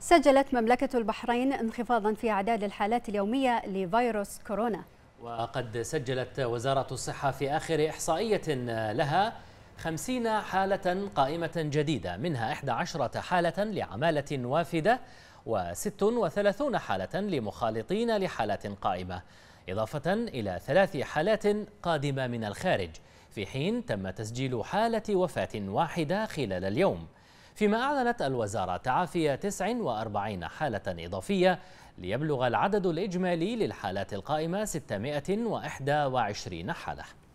سجلت مملكة البحرين انخفاضا في أعداد الحالات اليومية لفيروس كورونا وقد سجلت وزارة الصحة في آخر إحصائية لها خمسين حالة قائمة جديدة منها 11 حالة لعمالة وافدة و36 حالة لمخالطين لحالات قائمة إضافة إلى ثلاث حالات قادمة من الخارج في حين تم تسجيل حالة وفاة واحدة خلال اليوم فيما أعلنت الوزارة تعافي 49 حالة إضافية ليبلغ العدد الإجمالي للحالات القائمة 621 حالة